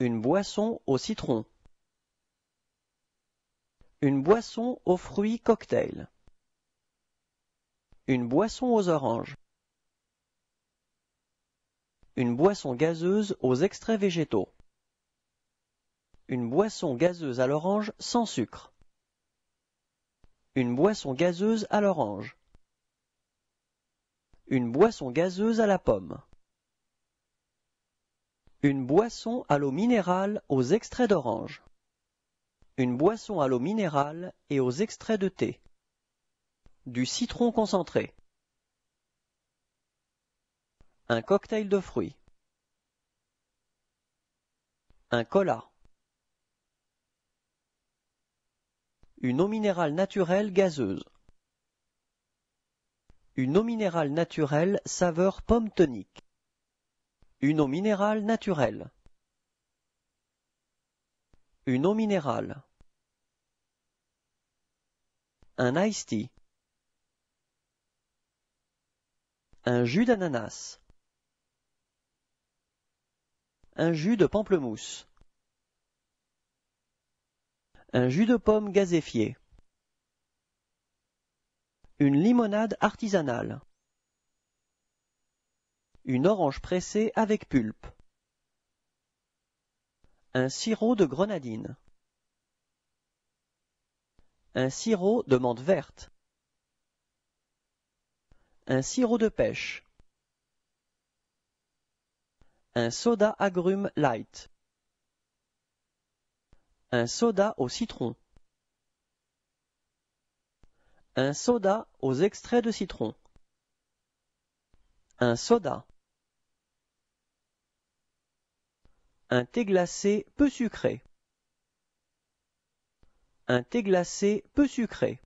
Une boisson au citron. Une boisson aux fruits cocktail. Une boisson aux oranges. Une boisson gazeuse aux extraits végétaux. Une boisson gazeuse à l'orange sans sucre. Une boisson gazeuse à l'orange. Une boisson gazeuse à la pomme. Une boisson à l'eau minérale aux extraits d'orange. Une boisson à l'eau minérale et aux extraits de thé. Du citron concentré. Un cocktail de fruits. Un cola. Une eau minérale naturelle gazeuse. Une eau minérale naturelle saveur pomme tonique. Une eau minérale naturelle. Une eau minérale. Un iced tea. Un jus d'ananas. Un jus de pamplemousse. Un jus de pomme gazéfié. Une limonade artisanale une orange pressée avec pulpe, un sirop de grenadine, un sirop de menthe verte, un sirop de pêche, un soda agrume light, un soda au citron, un soda aux extraits de citron, un soda. Un thé glacé peu sucré. Un thé glacé peu sucré.